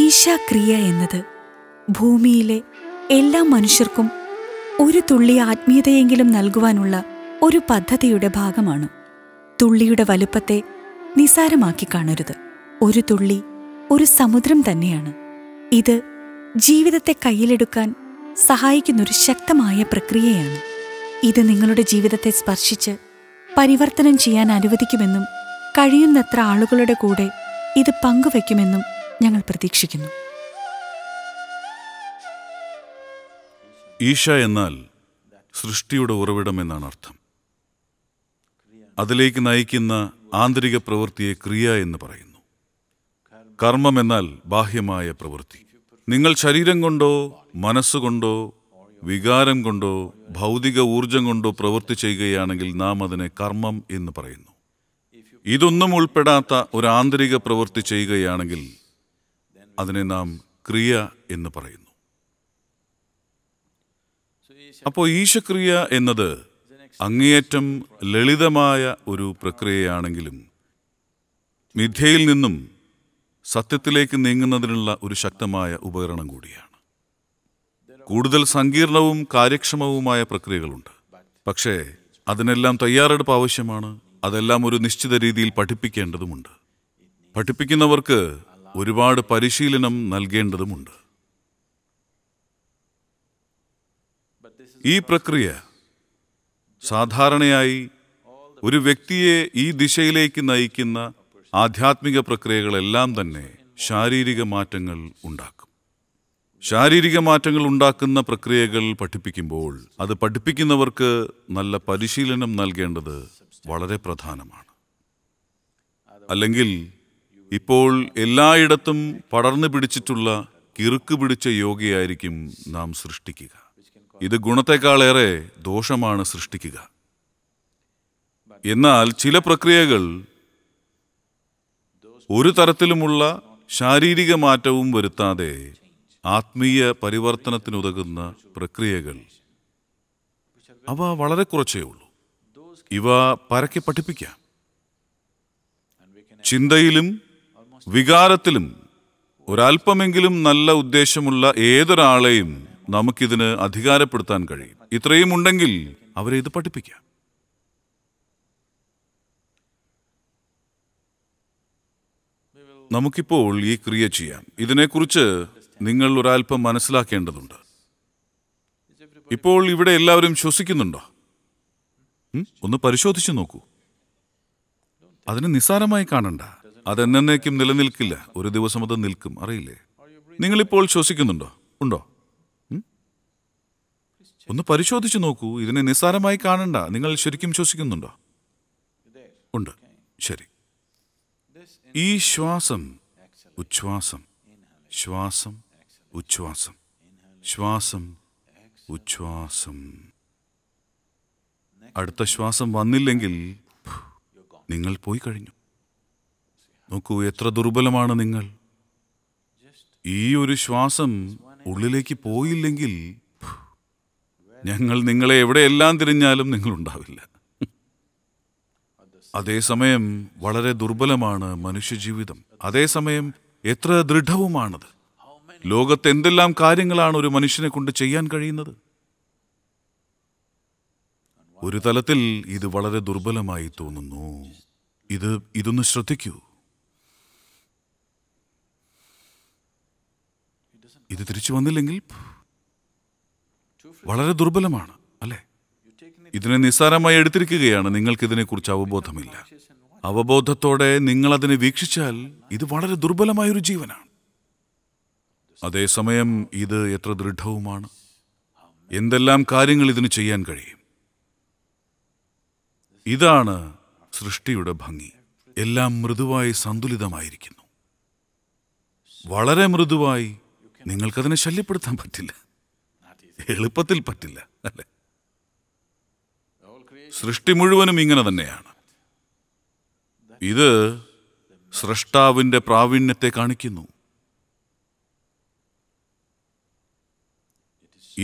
ഈശാക്രിയ എന്നത് ഭൂമിയിലെ എല്ലാ മനുഷ്യർക്കും ഒരു തുള്ളി ആത്മീയതയെങ്കിലും നൽകുവാനുള്ള ഒരു പദ്ധതിയുടെ ഭാഗമാണ് തുള്ളിയുടെ വലുപ്പത്തെ നിസാരമാക്കി കാണരുത് ഒരു തുള്ളി ഒരു സമുദ്രം തന്നെയാണ് ഇത് ജീവിതത്തെ കയ്യിലെടുക്കാൻ സഹായിക്കുന്നൊരു ശക്തമായ പ്രക്രിയയാണ് ഇത് നിങ്ങളുടെ ജീവിതത്തെ സ്പർശിച്ച് പരിവർത്തനം ചെയ്യാൻ അനുവദിക്കുമെന്നും കഴിയുന്നത്ര ആളുകളുടെ കൂടെ ഇത് പങ്കുവയ്ക്കുമെന്നും ഞങ്ങൾ പ്രതീക്ഷിക്കുന്നു ഈശ എന്നാൽ സൃഷ്ടിയുടെ ഉറവിടം എന്നാണ് അർത്ഥം അതിലേക്ക് നയിക്കുന്ന ആന്തരിക പ്രവൃത്തിയെ ക്രിയ എന്ന് പറയുന്നു കർമ്മം എന്നാൽ ബാഹ്യമായ പ്രവൃത്തി നിങ്ങൾ ശരീരം കൊണ്ടോ മനസ്സുകൊണ്ടോ വികാരം കൊണ്ടോ ഭൗതിക ഊർജം കൊണ്ടോ പ്രവൃത്തി ചെയ്യുകയാണെങ്കിൽ നാം അതിനെ കർമ്മം എന്ന് പറയുന്നു ഇതൊന്നും ഉൾപ്പെടാത്ത ഒരു ആന്തരിക പ്രവൃത്തി ചെയ്യുകയാണെങ്കിൽ അതിനെ നാം ക്രിയ എന്ന് പറയുന്നു അപ്പോൾ ഈശക്രിയ എന്നത് അങ്ങേയറ്റം ലളിതമായ ഒരു പ്രക്രിയയാണെങ്കിലും മിഥ്യയിൽ നിന്നും സത്യത്തിലേക്ക് നീങ്ങുന്നതിനുള്ള ഒരു ശക്തമായ ഉപകരണം കൂടിയാണ് കൂടുതൽ സങ്കീർണവും കാര്യക്ഷമവുമായ പ്രക്രിയകളുണ്ട് പക്ഷേ അതിനെല്ലാം തയ്യാറെടുപ്പ് ആവശ്യമാണ് അതെല്ലാം ഒരു നിശ്ചിത രീതിയിൽ പഠിപ്പിക്കേണ്ടതുമുണ്ട് പഠിപ്പിക്കുന്നവർക്ക് ഒരുപാട് പരിശീലനം നൽകേണ്ടതുമുണ്ട് ഈ പ്രക്രിയ സാധാരണയായി ഒരു വ്യക്തിയെ ഈ ദിശയിലേക്ക് നയിക്കുന്ന ആധ്യാത്മിക പ്രക്രിയകളെല്ലാം തന്നെ ശാരീരിക മാറ്റങ്ങൾ ഉണ്ടാക്കും ശാരീരിക മാറ്റങ്ങൾ ഉണ്ടാക്കുന്ന പ്രക്രിയകൾ പഠിപ്പിക്കുമ്പോൾ അത് പഠിപ്പിക്കുന്നവർക്ക് നല്ല പരിശീലനം നൽകേണ്ടത് വളരെ പ്രധാനമാണ് അല്ലെങ്കിൽ ഇപ്പോൾ എല്ലായിടത്തും പടർന്നു പിടിച്ചിട്ടുള്ള കിറുക്ക് പിടിച്ച യോഗയായിരിക്കും നാം സൃഷ്ടിക്കുക ഇത് ഗുണത്തെക്കാളേറെ ദോഷമാണ് സൃഷ്ടിക്കുക എന്നാൽ ചില പ്രക്രിയകൾ ഒരു തരത്തിലുമുള്ള ശാരീരിക മാറ്റവും വരുത്താതെ ആത്മീയ പരിവർത്തനത്തിനുതകുന്ന പ്രക്രിയകൾ അവ വളരെ കുറച്ചേ ഉള്ളൂ ഇവ പരക്കെ പഠിപ്പിക്കാം ചിന്തയിലും വികാരത്തിലും ഒരല്പമെങ്കിലും നല്ല ഉദ്ദേശമുള്ള ഏതൊരാളെയും നമുക്കിതിന് അധികാരപ്പെടുത്താൻ കഴിയും ഇത്രയും ഉണ്ടെങ്കിൽ അവരെ ഇത് പഠിപ്പിക്കാം നമുക്കിപ്പോൾ ഈ ക്രിയ ചെയ്യാം ഇതിനെക്കുറിച്ച് നിങ്ങൾ ഒരല്പം മനസ്സിലാക്കേണ്ടതുണ്ട് ഇപ്പോൾ ഇവിടെ എല്ലാവരും ശ്വസിക്കുന്നുണ്ടോ ഒന്ന് പരിശോധിച്ചു നോക്കൂ അതിന് നിസ്സാരമായി കാണണ്ട അതെന്നേക്കും നിലനിൽക്കില്ല ഒരു ദിവസം അത് നിൽക്കും അറിയില്ലേ നിങ്ങളിപ്പോൾ ശ്വസിക്കുന്നുണ്ടോ ഉണ്ടോ ഒന്ന് പരിശോധിച്ച് നോക്കൂ ഇതിനെ നിസ്സാരമായി കാണണ്ട നിങ്ങൾ ശരിക്കും ശ്വസിക്കുന്നുണ്ടോ ഉണ്ട് ശരി ഈ ശ്വാസം ഉച്ഛ്വാസം ശ്വാസം ഉച്ഛ്വാസം ശ്വാസം ഉച്ഛ്വാസം അടുത്ത ശ്വാസം വന്നില്ലെങ്കിൽ നിങ്ങൾ പോയി കഴിഞ്ഞു നോക്കൂ എത്ര ദുർബലമാണ് നിങ്ങൾ ഈ ഒരു ശ്വാസം ഉള്ളിലേക്ക് പോയില്ലെങ്കിൽ ഞങ്ങൾ നിങ്ങളെ എവിടെയെല്ലാം തിരിഞ്ഞാലും നിങ്ങളുണ്ടാവില്ല അതേസമയം വളരെ ദുർബലമാണ് മനുഷ്യജീവിതം അതേസമയം എത്ര ദൃഢവുമാണത് ലോകത്ത് എന്തെല്ലാം കാര്യങ്ങളാണ് ഒരു മനുഷ്യനെ കൊണ്ട് ചെയ്യാൻ കഴിയുന്നത് ഒരു തലത്തിൽ ഇത് വളരെ ദുർബലമായി തോന്നുന്നു ഇത് ഇതൊന്ന് ശ്രദ്ധിക്കൂ ഇത് തിരിച്ചു വന്നില്ലെങ്കിൽ വളരെ ദുർബലമാണ് അല്ലേ ഇതിനെ നിസ്സാരമായി എടുത്തിരിക്കുകയാണ് നിങ്ങൾക്കിതിനെക്കുറിച്ച് അവബോധമില്ല അവബോധത്തോടെ നിങ്ങൾ അതിനെ വീക്ഷിച്ചാൽ ഇത് വളരെ ദുർബലമായൊരു ജീവനാണ് അതേസമയം ഇത് എത്ര ദൃഢവുമാണ് എന്തെല്ലാം കാര്യങ്ങൾ ഇതിന് ചെയ്യാൻ കഴിയും ഇതാണ് സൃഷ്ടിയുടെ ഭംഗി എല്ലാം മൃദുവായി സന്തുലിതമായിരിക്കുന്നു വളരെ മൃദുവായി നിങ്ങൾക്കതിനെ ശല്യപ്പെടുത്താൻ പറ്റില്ല എളുപ്പത്തിൽ പറ്റില്ല അല്ലെ സൃഷ്ടി മുഴുവനും ഇങ്ങനെ തന്നെയാണ് ഇത് സൃഷ്ടാവിൻ്റെ പ്രാവീണ്യത്തെ കാണിക്കുന്നു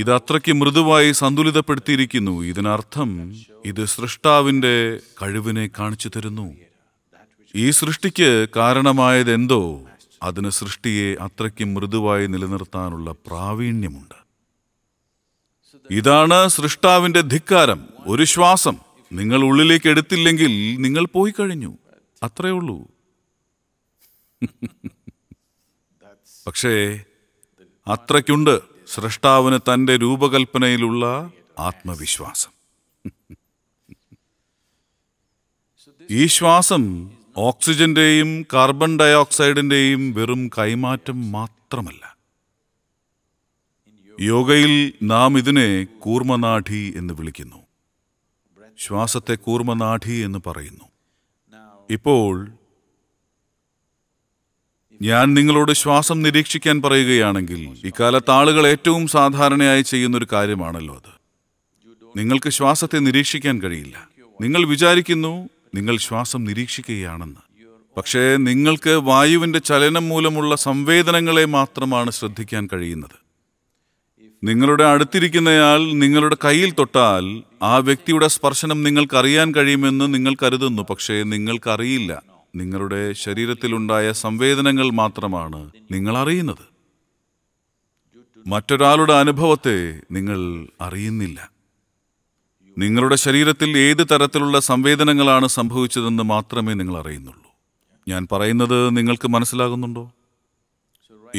ഇത് അത്രയ്ക്ക് മൃദുവായി സന്തുലിതപ്പെടുത്തിയിരിക്കുന്നു ഇതിനർത്ഥം ഇത് സൃഷ്ടാവിൻ്റെ കഴിവിനെ കാണിച്ചു തരുന്നു ഈ സൃഷ്ടിക്ക് കാരണമായതെന്തോ അതിന് സൃഷ്ടിയെ അത്രയ്ക്ക് മൃദുവായി നിലനിർത്താനുള്ള പ്രാവീണ്യമുണ്ട് ഇതാണ് സൃഷ്ടാവിന്റെ ധിക്കാരം ഒരു ശ്വാസം നിങ്ങൾ ഉള്ളിലേക്ക് എടുത്തില്ലെങ്കിൽ നിങ്ങൾ പോയി കഴിഞ്ഞു അത്രേ ഉള്ളൂ പക്ഷേ അത്രയ്ക്കുണ്ട് സൃഷ്ടാവിന് തന്റെ രൂപകൽപ്പനയിലുള്ള ആത്മവിശ്വാസം ഈ ശ്വാസം ഓക്സിജന്റെയും കാർബൺ ഡൈ വെറും കൈമാറ്റം മാത്രമല്ല യോഗയിൽ നാം ഇതിനെ കൂർമനാഠി എന്ന് വിളിക്കുന്നു ശ്വാസത്തെ കൂർമനാഠി എന്ന് പറയുന്നു ഇപ്പോൾ ഞാൻ നിങ്ങളോട് ശ്വാസം നിരീക്ഷിക്കാൻ പറയുകയാണെങ്കിൽ ഇക്കാലത്ത് ആളുകൾ ഏറ്റവും സാധാരണയായി ചെയ്യുന്നൊരു കാര്യമാണല്ലോ അത് നിങ്ങൾക്ക് ശ്വാസത്തെ നിരീക്ഷിക്കാൻ കഴിയില്ല നിങ്ങൾ വിചാരിക്കുന്നു നിങ്ങൾ ശ്വാസം നിരീക്ഷിക്കുകയാണെന്ന് പക്ഷേ നിങ്ങൾക്ക് വായുവിൻ്റെ ചലനം മൂലമുള്ള സംവേദനങ്ങളെ മാത്രമാണ് ശ്രദ്ധിക്കാൻ കഴിയുന്നത് നിങ്ങളുടെ അടുത്തിരിക്കുന്നയാൾ നിങ്ങളുടെ കയ്യിൽ തൊട്ടാൽ ആ വ്യക്തിയുടെ സ്പർശനം നിങ്ങൾക്കറിയാൻ കഴിയുമെന്ന് നിങ്ങൾ കരുതുന്നു പക്ഷേ നിങ്ങൾക്കറിയില്ല നിങ്ങളുടെ ശരീരത്തിലുണ്ടായ സംവേദനങ്ങൾ മാത്രമാണ് നിങ്ങൾ അറിയുന്നത് മറ്റൊരാളുടെ അനുഭവത്തെ നിങ്ങൾ അറിയുന്നില്ല നിങ്ങളുടെ ശരീരത്തിൽ ഏത് തരത്തിലുള്ള സംവേദനങ്ങളാണ് സംഭവിച്ചതെന്ന് മാത്രമേ നിങ്ങൾ അറിയുന്നുള്ളൂ ഞാൻ പറയുന്നത് നിങ്ങൾക്ക് മനസ്സിലാകുന്നുണ്ടോ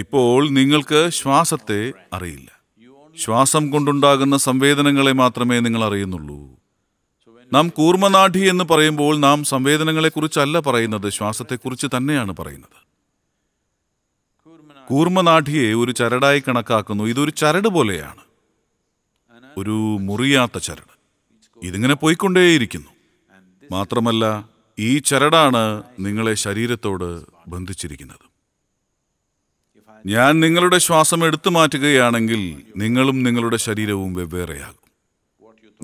ഇപ്പോൾ നിങ്ങൾക്ക് ശ്വാസത്തെ അറിയില്ല ശ്വാസം കൊണ്ടുണ്ടാകുന്ന സംവേദനങ്ങളെ മാത്രമേ നിങ്ങൾ അറിയുന്നുള്ളൂ നാം കൂർമനാഠി എന്ന് പറയുമ്പോൾ നാം സംവേദനങ്ങളെക്കുറിച്ചല്ല പറയുന്നത് ശ്വാസത്തെക്കുറിച്ച് തന്നെയാണ് പറയുന്നത് കൂർമനാഠിയെ ഒരു ചരടായി കണക്കാക്കുന്നു ഇതൊരു ചരട് പോലെയാണ് ഒരു മുറിയാത്ത ചരട് ഇതിങ്ങനെ പോയിക്കൊണ്ടേയിരിക്കുന്നു മാത്രമല്ല ഈ ചരടാണ് നിങ്ങളെ ശരീരത്തോട് ബന്ധിച്ചിരിക്കുന്നത് ഞാൻ നിങ്ങളുടെ ശ്വാസം എടുത്തു മാറ്റുകയാണെങ്കിൽ നിങ്ങളും നിങ്ങളുടെ ശരീരവും വെവ്വേറെയാകും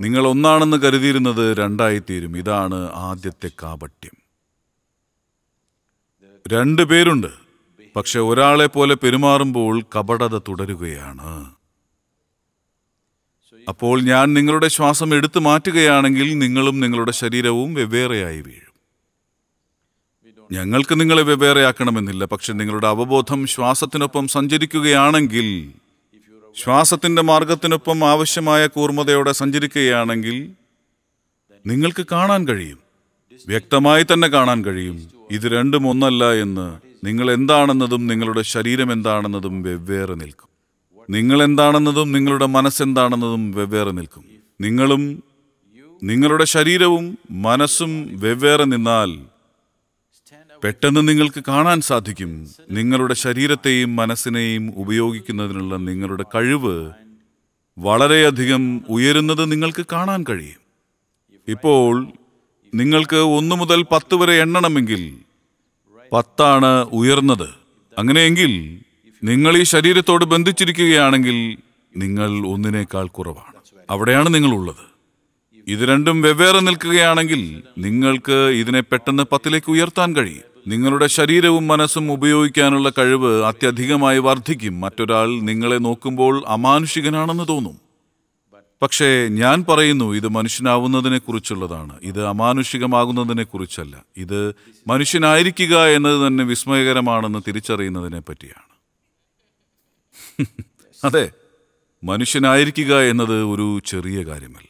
നിങ്ങൾ ഒന്നാണെന്ന് കരുതിയിരുന്നത് രണ്ടായിത്തീരും ഇതാണ് ആദ്യത്തെ കാപട്യം രണ്ട് പേരുണ്ട് പക്ഷെ ഒരാളെ പോലെ പെരുമാറുമ്പോൾ കപടത തുടരുകയാണ് അപ്പോൾ ഞാൻ നിങ്ങളുടെ ശ്വാസം എടുത്തു മാറ്റുകയാണെങ്കിൽ നിങ്ങളും നിങ്ങളുടെ ശരീരവും വെവ്വേറെയായി വീഴും ഞങ്ങൾക്ക് നിങ്ങളെ വെവ്വേറെയാക്കണമെന്നില്ല പക്ഷെ നിങ്ങളുടെ അവബോധം ശ്വാസത്തിനൊപ്പം സഞ്ചരിക്കുകയാണെങ്കിൽ ശ്വാസത്തിൻ്റെ മാർഗത്തിനൊപ്പം ആവശ്യമായ കൂർമ്മതയോടെ സഞ്ചരിക്കുകയാണെങ്കിൽ നിങ്ങൾക്ക് കാണാൻ കഴിയും വ്യക്തമായി തന്നെ കാണാൻ കഴിയും ഇത് രണ്ടും ഒന്നല്ല എന്ന് നിങ്ങൾ എന്താണെന്നതും നിങ്ങളുടെ ശരീരം എന്താണെന്നതും വെവ്വേറെ നിൽക്കും നിങ്ങൾ എന്താണെന്നതും നിങ്ങളുടെ മനസ്സെന്താണെന്നതും വെവ്വേറെ നിൽക്കും നിങ്ങളും നിങ്ങളുടെ ശരീരവും മനസ്സും വെവ്വേറെ നിന്നാൽ പെട്ടെന്ന് നിങ്ങൾക്ക് കാണാൻ സാധിക്കും നിങ്ങളുടെ ശരീരത്തെയും മനസ്സിനെയും ഉപയോഗിക്കുന്നതിനുള്ള നിങ്ങളുടെ കഴിവ് വളരെയധികം ഉയരുന്നത് നിങ്ങൾക്ക് കാണാൻ കഴിയും ഇപ്പോൾ നിങ്ങൾക്ക് ഒന്നു മുതൽ പത്ത് വരെ എണ്ണണമെങ്കിൽ പത്താണ് ഉയർന്നത് അങ്ങനെയെങ്കിൽ നിങ്ങൾ ഈ ശരീരത്തോട് ബന്ധിച്ചിരിക്കുകയാണെങ്കിൽ നിങ്ങൾ ഒന്നിനേക്കാൾ കുറവാണ് അവിടെയാണ് നിങ്ങൾ ഉള്ളത് ഇത് രണ്ടും വെവ്വേറെ നിൽക്കുകയാണെങ്കിൽ നിങ്ങൾക്ക് ഇതിനെ പെട്ടെന്ന് പത്തിലേക്ക് ഉയർത്താൻ കഴിയും നിങ്ങളുടെ ശരീരവും മനസ്സും ഉപയോഗിക്കാനുള്ള കഴിവ് അത്യധികമായി വർദ്ധിക്കും മറ്റൊരാൾ നിങ്ങളെ നോക്കുമ്പോൾ അമാനുഷികനാണെന്ന് തോന്നും പക്ഷേ ഞാൻ പറയുന്നു ഇത് മനുഷ്യനാവുന്നതിനെ കുറിച്ചുള്ളതാണ് ഇത് അമാനുഷികമാകുന്നതിനെ കുറിച്ചല്ല ഇത് മനുഷ്യനായിരിക്കുക എന്നത് തന്നെ വിസ്മയകരമാണെന്ന് തിരിച്ചറിയുന്നതിനെ പറ്റിയാണ് അതെ മനുഷ്യനായിരിക്കുക എന്നത് ഒരു ചെറിയ കാര്യമല്ല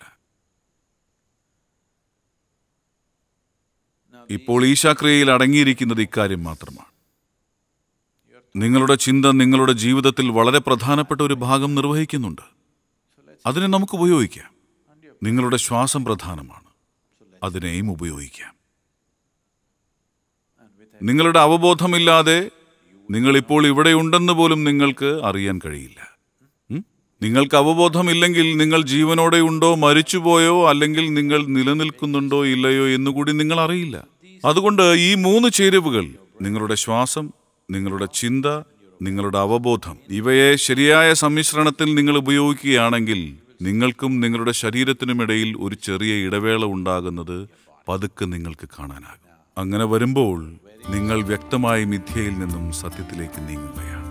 ഇപ്പോൾ ഈശാക്രിയയിൽ അടങ്ങിയിരിക്കുന്നത് ഇക്കാര്യം മാത്രമാണ് നിങ്ങളുടെ ചിന്ത നിങ്ങളുടെ ജീവിതത്തിൽ വളരെ പ്രധാനപ്പെട്ട ഒരു ഭാഗം നിർവഹിക്കുന്നുണ്ട് അതിനെ നമുക്ക് ഉപയോഗിക്കാം നിങ്ങളുടെ ശ്വാസം പ്രധാനമാണ് അതിനെയും ഉപയോഗിക്കാം നിങ്ങളുടെ അവബോധമില്ലാതെ നിങ്ങളിപ്പോൾ ഇവിടെയുണ്ടെന്ന് പോലും നിങ്ങൾക്ക് അറിയാൻ കഴിയില്ല നിങ്ങൾക്ക് അവബോധമില്ലെങ്കിൽ നിങ്ങൾ ജീവനോടെ ഉണ്ടോ മരിച്ചുപോയോ അല്ലെങ്കിൽ നിങ്ങൾ നിലനിൽക്കുന്നുണ്ടോ ഇല്ലയോ എന്നുകൂടി നിങ്ങൾ അറിയില്ല അതുകൊണ്ട് ഈ മൂന്ന് ചേരുവകൾ നിങ്ങളുടെ ശ്വാസം നിങ്ങളുടെ ചിന്ത നിങ്ങളുടെ അവബോധം ഇവയെ ശരിയായ സമ്മിശ്രണത്തിൽ നിങ്ങൾ ഉപയോഗിക്കുകയാണെങ്കിൽ നിങ്ങൾക്കും നിങ്ങളുടെ ശരീരത്തിനുമിടയിൽ ഒരു ചെറിയ ഇടവേള ഉണ്ടാകുന്നത് പതുക്കെ നിങ്ങൾക്ക് കാണാനാകും അങ്ങനെ വരുമ്പോൾ നിങ്ങൾ വ്യക്തമായി മിഥ്യയിൽ നിന്നും സത്യത്തിലേക്ക് നീങ്ങുകയാണ്